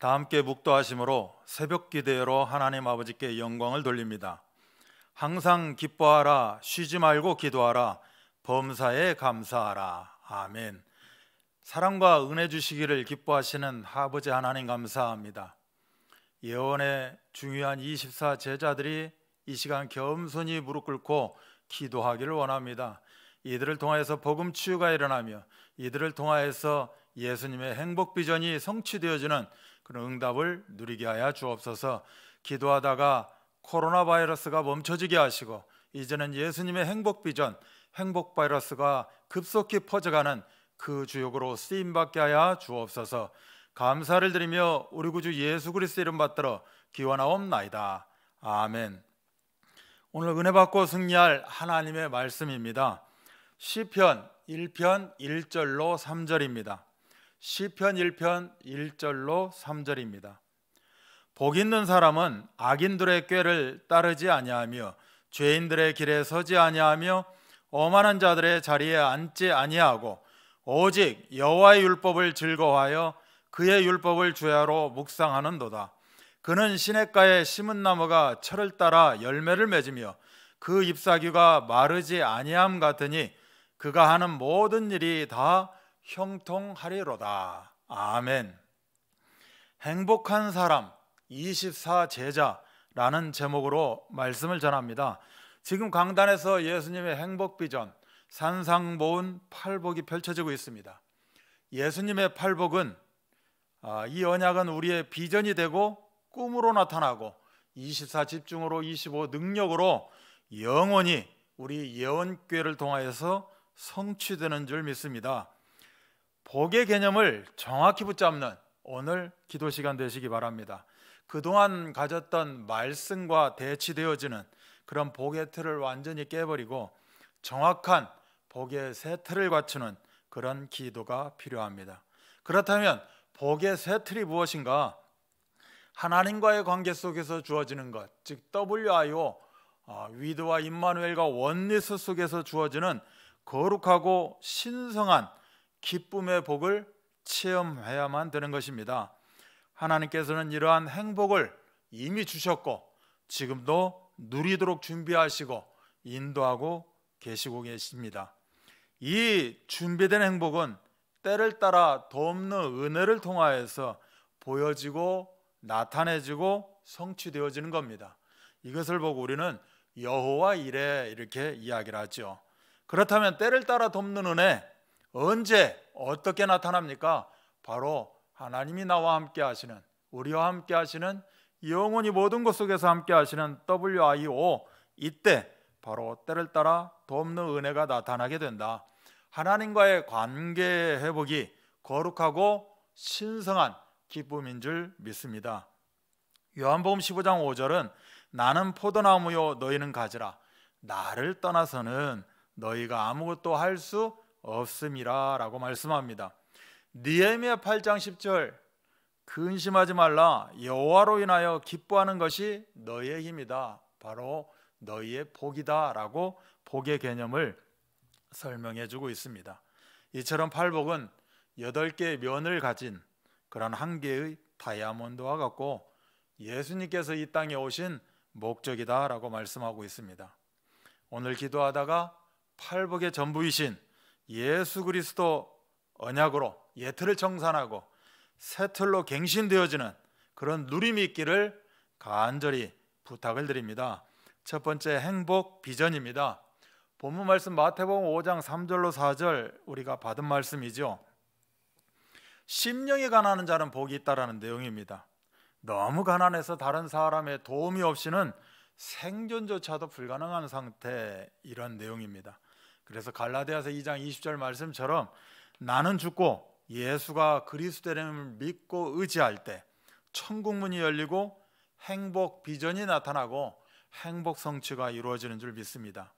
다 함께 묵도하심으로 새벽 기대로 하나님 아버지께 영광을 돌립니다. 항상 기뻐하라 쉬지 말고 기도하라 범사에 감사하라. 아멘. 사랑과 은혜 주시기를 기뻐하시는 아버지 하나님 감사합니다. 예언의 중요한 24 제자들이 이 시간 겸손히 무릎 꿇고 기도하기를 원합니다. 이들을 통하여서 복음 치유가 일어나며 이들을 통하여서 예수님의 행복 비전이 성취되어지는 그런 응답을 누리게 하여 주옵소서. 기도하다가 코로나 바이러스가 멈춰지게 하시고 이제는 예수님의 행복 비전, 행복 바이러스가 급속히 퍼져가는 그 주역으로 쓰임 받게 하여 주옵소서. 감사를 드리며 우리 구주 예수 그리스도 이름 받들어 기원하옵나이다. 아멘. 오늘 은혜 받고 승리할 하나님의 말씀입니다. 시편 1편 1절로 3절입니다. 시편 1편 1절로 3절입니다. 복 있는 사람은 악인들의 꾀를 따르지 아니하며 죄인들의 길에 서지 아니하며 어만한 자들의 자리에 앉지 아니하고 오직 여호와의 율법을 즐거워하여 그의 율법을 주야로 묵상하는도다. 그는 시냇가에 심은 나무가 철을 따라 열매를 맺으며 그 잎사귀가 마르지 아니함 같으니 그가 하는 모든 일이 다 형통하리로다. 아멘. 행복한 사람 24제자라는 제목으로 말씀을 전합니다. 지금 강단에서 예수님의 행복 비전 산상 모은 팔복이 펼쳐지고 있습니다. 예수님의 팔복은 아, 이 언약은 우리의 비전이 되고 꿈으로 나타나고 24 집중으로 25 능력으로 영원히 우리 예언교를 통하여서 성취되는 줄 믿습니다. 복의 개념을 정확히 붙잡는 오늘 기도 시간 되시기 바랍니다. 그동안 가졌던 말씀과 대치되어지는 그런 복의 틀을 완전히 깨버리고 정확한 복의 새 틀을 갖추는 그런 기도가 필요합니다. 그렇다면 복의 새 틀이 무엇인가? 하나님과의 관계 속에서 주어지는 것, 즉 WIO 아, 위드와 임마누엘과 원리스 속에서 주어지는 거룩하고 신성한 기쁨의 복을 체험해야만 되는 것입니다. 하나님께서는 이러한 행복을 이미 주셨고 지금도 누리도록 준비하시고 인도하고 계시고 계십니다. 이 준비된 행복은 때를 따라 돕는 은혜를 통하여서 보여지고 나타내지고 성취되어지는 겁니다. 이것을 보고 우리는 여호와 이래 이렇게 이야기를 하죠. 그렇다면 때를 따라 돕는 은혜 언제 어떻게 나타납니까? 바로 하나님이 나와 함께 하시는 우리와 함께 하시는 영원히 모든 것 속에서 함께 하시는 WIO 이때 바로 때를 따라 돕는 은혜가 나타나게 된다. 하나님과의 관계 회복이 거룩하고 신성한 기쁨인 줄 믿습니다. 요한복음 15장 5절은 나는 포도나무요 너희는 가지라 나를 떠나서는 너희가 아무것도 할수 없음이라라고 말씀합니다. 니에미야 8장 10절 근심하지 말라 여호와로 인하여 기뻐하는 것이 너희의 힘이다. 바로 너희의 복이다라고 복의 개념을 설명해 주고 있습니다. 이처럼 팔복은 여덟 개의 면을 가진 그런 한 개의 다이아몬드와 같고 예수님께서 이 땅에 오신 목적이다라고 말씀하고 있습니다. 오늘 기도하다가 팔복의 전부이신 예수 그리스도 언약으로 예틀을 청산하고 새틀로 갱신되어지는 그런 누림이 있기를 간절히 부탁을 드립니다. 첫 번째 행복 비전입니다. 본문 말씀 마태복음 5장 3절로 4절 우리가 받은 말씀이죠. 심령이 가난한 자는 복이 있다라는 내용입니다. 너무 가난해서 다른 사람의 도움이 없이는 생존조차도 불가능한 상태 이런 내용입니다. 그래서 갈라디아서 2장 20절 말씀처럼 나는 죽고 예수가 그리스도됨을 믿고 의지할 때 천국 문이 열리고 행복 비전이 나타나고 행복 성취가 이루어지는 줄 믿습니다.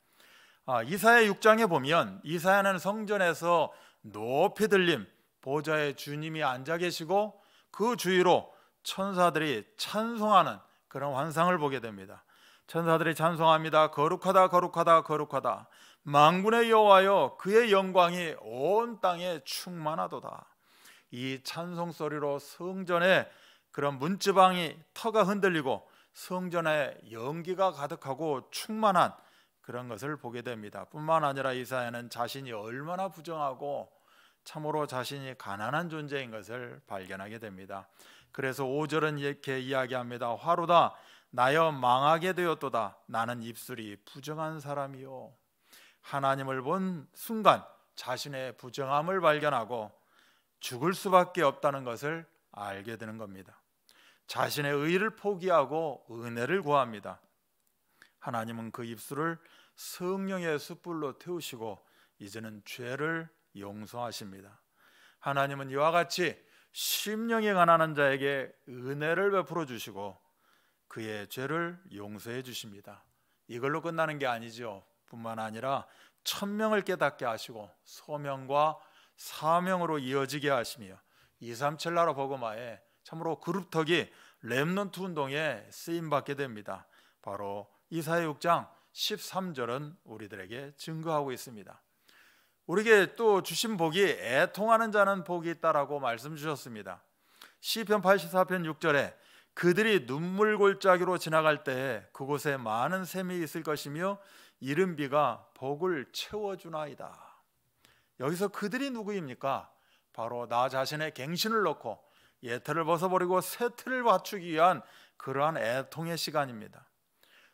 아, 이사야 6장에 보면 이사야는 성전에서 높이 들림 보좌의 주님이 앉아 계시고 그 주위로 천사들이 찬송하는 그런 환상을 보게 됩니다. 천사들이 찬송합니다. 거룩하다 거룩하다 거룩하다 망군의 여호와여 그의 영광이 온 땅에 충만하도다. 이 찬송 소리로 성전에 그런 문지방이 터가 흔들리고 성전에 연기가 가득하고 충만한 그런 것을 보게 됩니다. 뿐만 아니라 이사야는 자신이 얼마나 부정하고 참으로 자신이 가난한 존재인 것을 발견하게 됩니다. 그래서 5절은 이렇게 이야기합니다. 화로다 나여 망하게 되었도다 나는 입술이 부정한 사람이요 하나님을 본 순간 자신의 부정함을 발견하고 죽을 수밖에 없다는 것을 알게 되는 겁니다. 자신의 의를 포기하고 은혜를 구합니다. 하나님은 그 입술을 성령의 숯불로 태우시고 이제는 죄를 용서하십니다. 하나님은 이와 같이 심령에 가난한 자에게 은혜를 베풀어 주시고 그의 죄를 용서해 주십니다. 이걸로 끝나는 게 아니죠. 뿐만 아니라 천명을 깨닫게 하시고 소명과 사명으로 이어지게 하시며 237 나라 복음화에 참으로 그룹턱이 렘넌트 운동에 쓰임 받게 됩니다. 바로 이사의 6장 13절은 우리들에게 증거하고 있습니다. 우리에게 또 주신 복이 애통하는 자는 복이 있다라고 말씀 주셨습니다. 시편 84편 6절에 그들이 눈물 골짜기로 지나갈 때 그곳에 많은 샘이 있을 것이며 이른 비가 복을 채워주나이다. 여기서 그들이 누구입니까? 바로 나 자신의 갱신을 놓고 예틀을 벗어버리고 새틀을 맞추기 위한 그러한 애통의 시간입니다.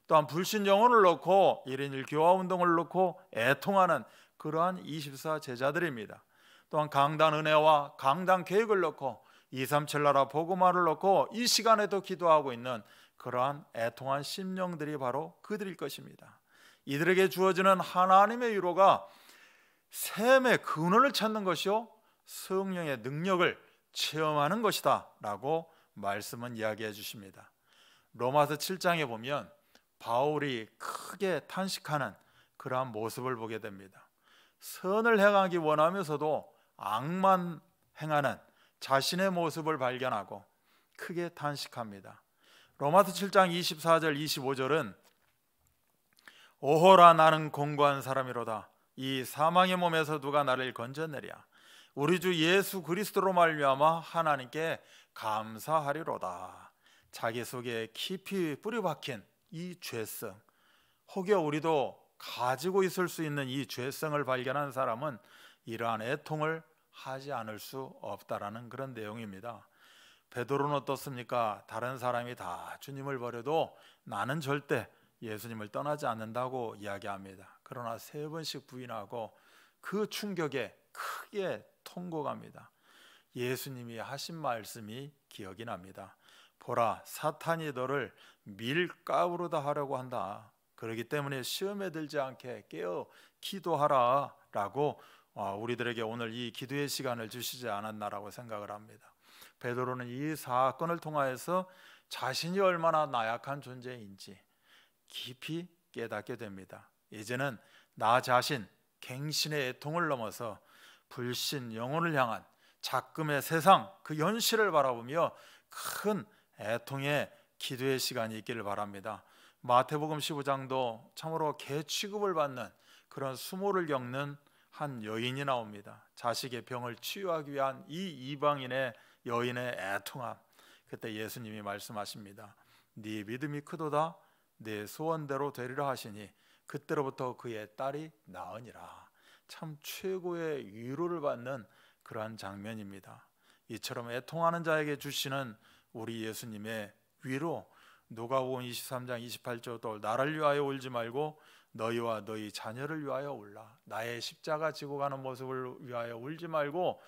또한 불신 영혼을 놓고 1인 1교화 운동을 놓고 애통하는 그러한 24 제자들입니다. 또한 강단 은혜와 강단 계획을 놓고 237 나라 보고말을 놓고 이 시간에도 기도하고 있는 그러한 애통한 심령들이 바로 그들일 것입니다. 이들에게 주어지는 하나님의 위로가 샘의 근원을 찾는 것이요 성령의 능력을 체험하는 것이다라고 말씀은 이야기해 주십니다. 로마서 7장에 보면 바울이 크게 탄식하는 그러한 모습을 보게 됩니다. 선을 행하기 원하면서도 악만 행하는 자신의 모습을 발견하고 크게 탄식합니다. 로마서 7장 24절 25절은 오호라 나는 공고한 사람이로다 이 사망의 몸에서 누가 나를 건져내랴 우리 주 예수 그리스도로 말미암아 하나님께 감사하리로다 자기 속에 깊이 뿌리박힌 이 죄성 혹여 우리도 가지고 있을 수 있는 이 죄성을 발견한 사람은 이러한 애통을 하지 않을 수 없다라는 그런 내용입니다. 베드로는 어떻습니까? 다른 사람이 다 주님을 버려도 나는 절대 예수님을 떠나지 않는다고 이야기합니다. 그러나 세 번씩 부인하고 그 충격에 크게 통곡합니다. 예수님이 하신 말씀이 기억이 납니다. 보라, 사탄이 너를 밀가루다 로 하려고 한다. 그러기 때문에 시험에 들지 않게 깨어 기도하라 라고 아, 우리들에게 오늘 이 기도의 시간을 주시지 않았나라고 생각을 합니다. 베드로는 이 사건을 통하여서 자신이 얼마나 나약한 존재인지 깊이 깨닫게 됩니다. 이제는 나 자신 갱신의 애통을 넘어서 불신 영혼을 향한 작금의 세상 그 현실을 바라보며 큰 애통의 기도의 시간이 있기를 바랍니다. 마태복음 15장도 참으로 개 취급을 받는 그런 수모를 겪는 한 여인이 나옵니다. 자식의 병을 치유하기 위한 이 이방인의 여인의 애통함. 그때 예수님이 말씀하십니다. 네 믿음이 크도다. 네 소원대로 되리라 하시니 그때로부터 그의 딸이 나으니라. 참 최고의 위로를 받는 그러한 장면입니다. 이처럼 애통하는 자에게 주시는 우리 예수님의 위로 누가복음 23장 28절 또 나를 위하여 울지 말고 너희와 너희 자녀를 위하여 울라 나의 십자가 지고 가는 모습을 위하여 울지 말고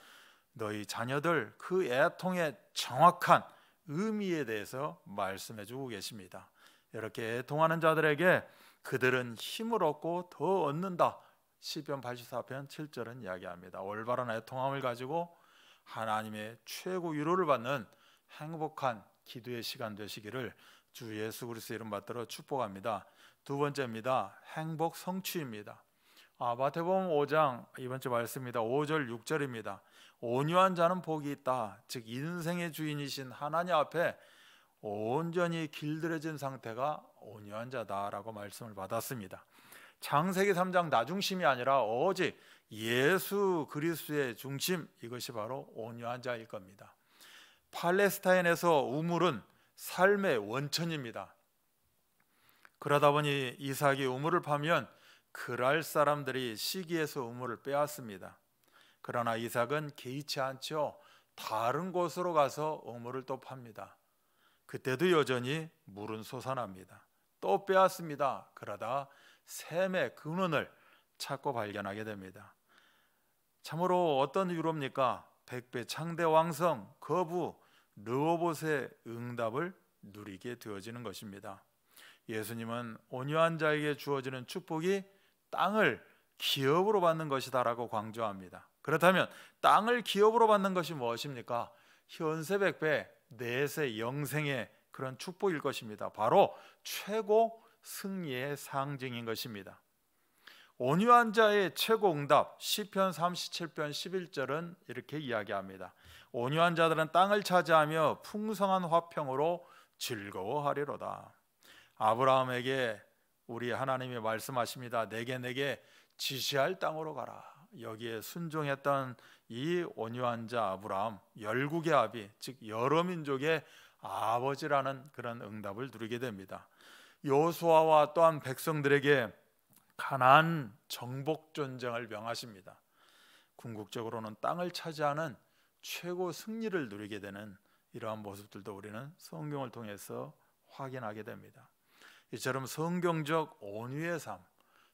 너희 자녀들 그 애통의 정확한 의미에 대해서 말씀해 주고 계십니다. 이렇게 동하는 자들에게 그들은 힘을 얻고 더 얻는다. 시편 84편 7절은 이야기합니다. 올바른 애통함을 가지고 하나님의 최고 위로를 받는 행복한 기도의 시간 되시기를 주 예수 그리스도 이름 받들어 축복합니다. 두 번째입니다. 행복 성취입니다. 아, 마태복음 5장 이번 주 말씀입니다. 5절 6절입니다. 온유한 자는 복이 있다. 즉 인생의 주인이신 하나님 앞에 온전히 길들여진 상태가 온유한 자다라고 말씀을 받았습니다. 창세기 3장 나중심이 아니라 오직 예수 그리스의 중심 이것이 바로 온유한 자일 겁니다. 팔레스타인에서 우물은 삶의 원천입니다. 그러다 보니 이삭이 우물을 파면 그랄 사람들이 시기에서 우물을 빼앗습니다. 그러나 이삭은 개의치 않죠. 다른 곳으로 가서 우물을 또 팝니다. 그때도 여전히 물은 솟아납니다. 또 빼앗습니다. 그러다 샘의 근원을 찾고 발견하게 됩니다. 참으로 어떤 유럽입니까? 백배 창대 왕성, 거부, 르호봇의 응답을 누리게 되어지는 것입니다. 예수님은 온유한 자에게 주어지는 축복이 땅을 기업으로 받는 것이다라고 강조합니다. 그렇다면 땅을 기업으로 받는 것이 무엇입니까? 현세 백배 넷의 영생의 그런 축복일 것입니다. 바로 최고 승리의 상징인 것입니다. 온유한 자의 최고 응답 시편 37편 11절은 이렇게 이야기합니다. 온유한 자들은 땅을 차지하며 풍성한 화평으로 즐거워하리로다. 아브라함에게 우리 하나님이 말씀하십니다. 내게 내게 지시할 땅으로 가라. 여기에 순종했던 이 온유한 자 아브라함 열국의 아비 즉 여러 민족의 아버지라는 그런 응답을 누리게 됩니다. 여호수아와 또한 백성들에게 가난 정복 전쟁을 명하십니다. 궁극적으로는 땅을 차지하는 최고 승리를 누리게 되는 이러한 모습들도 우리는 성경을 통해서 확인하게 됩니다. 이처럼 성경적 온유의 삶,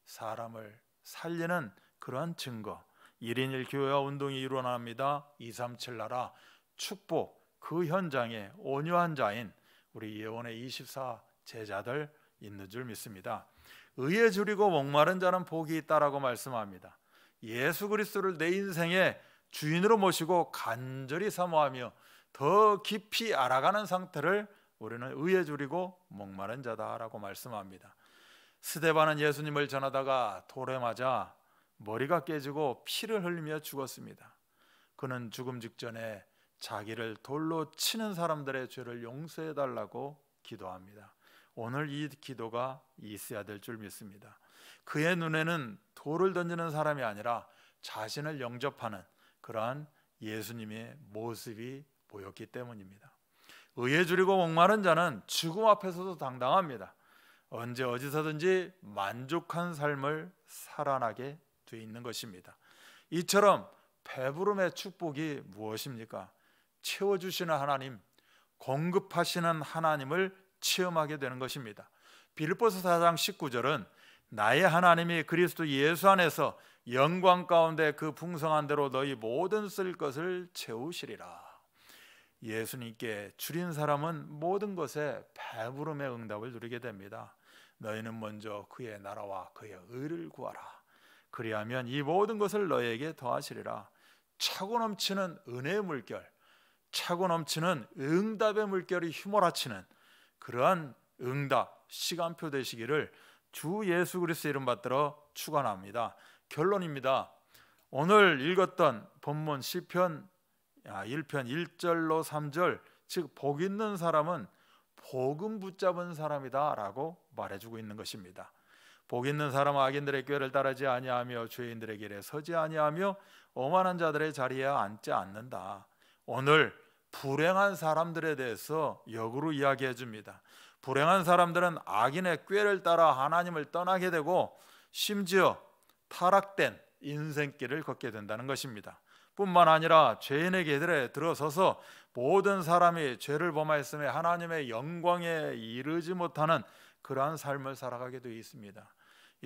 사람을 살리는 그러한 증거 1인 1교회와 운동이 일어납니다. 237 나라 축복 그 현장에 온유한 자인 우리 예원의 24 제자들 있는 줄 믿습니다. 의에 줄이고 목마른 자는 복이 있다라고 말씀합니다. 예수 그리스도를 내 인생의 주인으로 모시고 간절히 사모하며 더 깊이 알아가는 상태를 우리는 의에 줄이고 목마른 자다라고 말씀합니다. 스데반은 예수님을 전하다가 돌에 맞아 머리가 깨지고 피를 흘리며 죽었습니다. 그는 죽음 직전에 자기를 돌로 치는 사람들의 죄를 용서해 달라고 기도합니다. 오늘 이 기도가 있어야 될 줄 믿습니다. 그의 눈에는 돌을 던지는 사람이 아니라 자신을 영접하는 그러한 예수님의 모습이 보였기 때문입니다. 의에 줄이고 목마른 자는 죽음 앞에서도 당당합니다. 언제 어디서든지 만족한 삶을 살아나게 되어 있는 것입니다. 이처럼 배부름의 축복이 무엇입니까? 채워주시는 하나님, 공급하시는 하나님을 체험하게 되는 것입니다. 빌보스 4장 19절은 나의 하나님이 그리스도 예수 안에서 영광 가운데 그 풍성한 대로 너희 모든 쓸 것을 채우시리라. 예수님께 줄인 사람은 모든 것에 배부름의 응답을 누리게 됩니다. 너희는 먼저 그의 나라와 그의 의를 구하라. 그리하면 이 모든 것을 너에게 더하시리라. 차고 넘치는 은혜의 물결, 차고 넘치는 응답의 물결이 휘몰아치는 그러한 응답 시간표 되시기를 주 예수 그리스도 이름 받들어 축원합니다. 결론입니다. 오늘 읽었던 본문 시편 1편 아, 1절로 3절 즉 복 있는 사람은 복음 붙잡은 사람이다라고 말해주고 있는 것입니다. 복 있는 사람은 악인들의 꾀를 따르지 아니하며 죄인들의 길에 서지 아니하며 오만한 자들의 자리에 앉지 않는다. 오늘 불행한 사람들에 대해서 역으로 이야기해 줍니다. 불행한 사람들은 악인의 꾀를 따라 하나님을 떠나게 되고 심지어 타락된 인생길을 걷게 된다는 것입니다. 뿐만 아니라 죄인의 계에 들어서서 모든 사람이 죄를 범하였음에 하나님의 영광에 이르지 못하는 그러한 삶을 살아가게 되어 있습니다.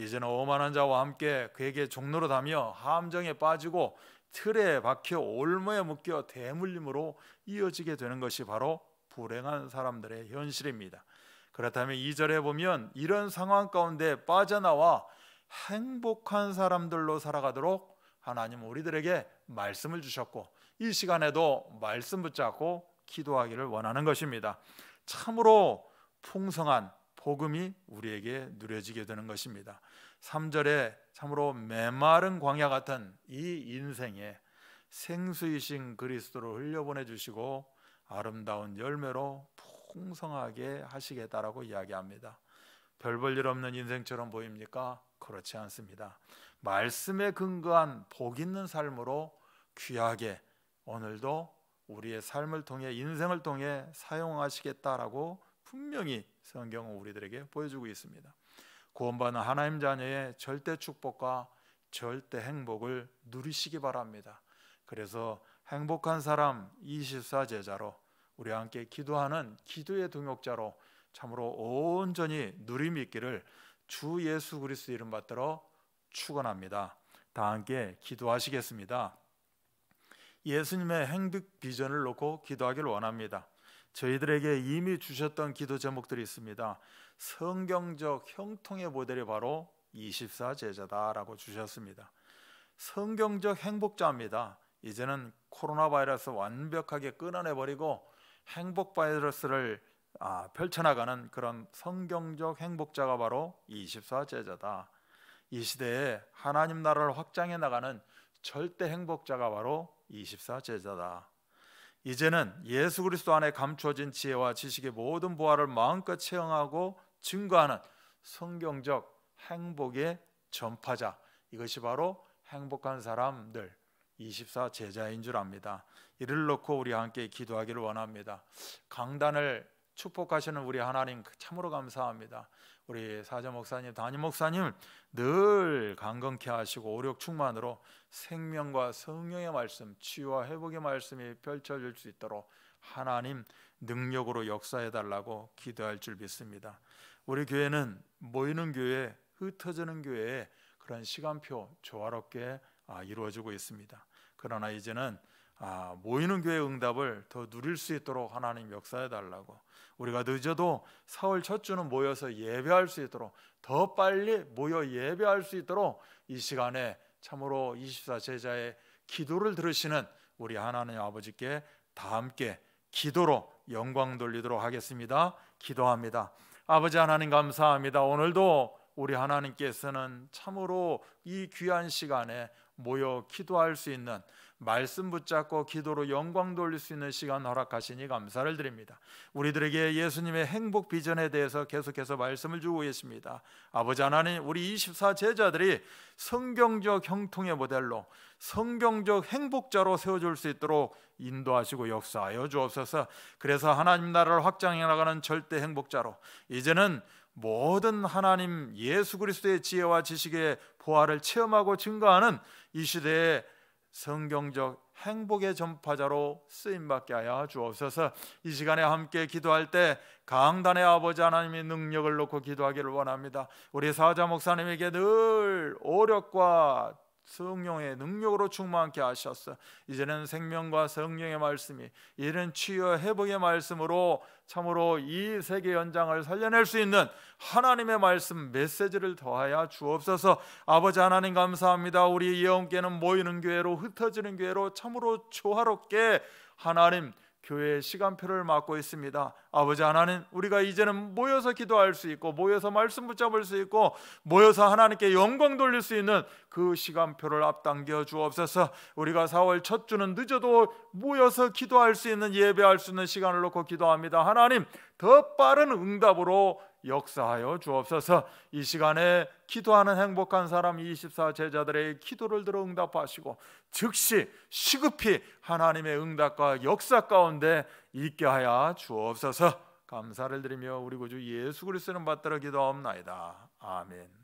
이제는 오만한 자와 함께 그에게 종로릇하며 함정에 빠지고 틀에 박혀 올무에 묶여 대물림으로 이어지게 되는 것이 바로 불행한 사람들의 현실입니다. 그렇다면 2절에 보면 이런 상황 가운데 빠져나와 행복한 사람들로 살아가도록 하나님 우리들에게 말씀을 주셨고 이 시간에도 말씀 붙잡고 기도하기를 원하는 것입니다. 참으로 풍성한 복음이 우리에게 누려지게 되는 것입니다. 3절에 참으로 메마른 광야 같은 이 인생에 생수이신 그리스도를 흘려보내 주시고 아름다운 열매로 풍성하게 하시겠다라고 이야기합니다. 별볼일 없는 인생처럼 보입니까? 그렇지 않습니다. 말씀에 근거한 복 있는 삶으로 귀하게 오늘도 우리의 삶을 통해 인생을 통해 사용하시겠다라고 분명히 성경은 우리들에게 보여주고 있습니다. 구원받는 하나님 자녀의 절대 축복과 절대 행복을 누리시기 바랍니다. 그래서 행복한 사람 24 제자로 우리 함께 기도하는 기도의 동역자로 참으로 온전히 누림 있기를 주 예수 그리스도 이름 받들어 축원합니다. 다 함께 기도하시겠습니다. 예수님의 행복 비전을 놓고 기도하길 원합니다. 저희들에게 이미 주셨던 기도 제목들이 있습니다. 성경적 형통의 모델이 바로 24제자다라고 주셨습니다. 성경적 행복자입니다. 이제는 코로나 바이러스 완벽하게 끊어내버리고 행복 바이러스를 아, 펼쳐나가는 그런 성경적 행복자가 바로 24제자다. 이 시대에 하나님 나라를 확장해 나가는 절대 행복자가 바로 24제자다. 이제는 예수 그리스도 안에 감추진 지혜와 지식의 모든 보화를 마음껏 체험하고 증거하는 성경적 행복의 전파자 이것이 바로 행복한 사람들 24 제자인 줄 압니다. 이를 놓고 우리 함께 기도하기를 원합니다. 강단을 축복하시는 우리 하나님 참으로 감사합니다. 우리 사자 목사님, 담임 목사님 늘 강건케 하시고 오력 충만으로 생명과 성령의 말씀, 치유와 회복의 말씀이 펼쳐질 수 있도록 하나님 능력으로 역사해 달라고 기도할 줄 믿습니다. 우리 교회는 모이는 교회, 흩어지는 교회에 그런 시간표 조화롭게 아, 이루어지고 있습니다. 그러나 이제는 아, 모이는 교회 응답을 더 누릴 수 있도록 하나님 역사해 달라고 우리가 늦어도 4월 첫 주는 모여서 예배할 수 있도록 더 빨리 모여 예배할 수 있도록 이 시간에 참으로 24제자의 기도를 들으시는 우리 하나님 아버지께 다 함께 기도로 영광 돌리도록 하겠습니다. 기도합니다. 아버지 하나님 감사합니다. 오늘도 우리 하나님께서는 참으로 이 귀한 시간에 모여 기도할 수 있는 말씀 붙잡고 기도로 영광 돌릴 수 있는 시간 허락하시니 감사를 드립니다. 우리들에게 예수님의 행복 비전에 대해서 계속해서 말씀을 주고 계십니다. 아버지 하나님, 우리 24 제자들이 성경적 형통의 모델로 성경적 행복자로 세워줄 수 있도록 인도하시고 역사하여 주옵소서. 그래서 하나님 나라를 확장해 나가는 절대 행복자로 이제는 모든 하나님 예수 그리스도의 지혜와 지식의 보화를 체험하고 증거하는 이 시대의 성경적 행복의 전파자로 쓰임받게 하여 주옵소서 이 시간에 함께 기도할 때 강단의 아버지 하나님의 능력을 놓고 기도하기를 원합니다 우리 사자 목사님에게 늘 오력과 성령의 능력으로 충만케 하셨어. 이제는 생명과 성령의 말씀이 이는 치유 회복의 말씀으로 참으로 이 세계 연장을 살려낼 수 있는 하나님의 말씀 메시지를 더하여 주옵소서. 아버지 하나님 감사합니다. 우리 예언께는 모이는 교회로 흩어지는 교회로 참으로 조화롭게 하나님 교회의 시간표를 맡고 있습니다. 아버지 하나님, 우리가 이제는 모여서 기도할 수 있고 모여서 말씀 붙잡을 수 있고 모여서 하나님께 영광 돌릴 수 있는 그 시간표를 앞당겨 주옵소서. 우리가 4월 첫 주는 늦어도 모여서 기도할 수 있는 예배할 수 있는 시간을 놓고 기도합니다. 하나님, 더 빠른 응답으로 역사하여 주옵소서. 이 시간에 기도하는 행복한 사람 24 제자들의 기도를 들어 응답하시고 즉시 시급히 하나님의 응답과 역사 가운데 있게 하여 주옵소서. 감사를 드리며 우리 구주 예수 그리스도는 받들어 기도옵나이다. 아멘.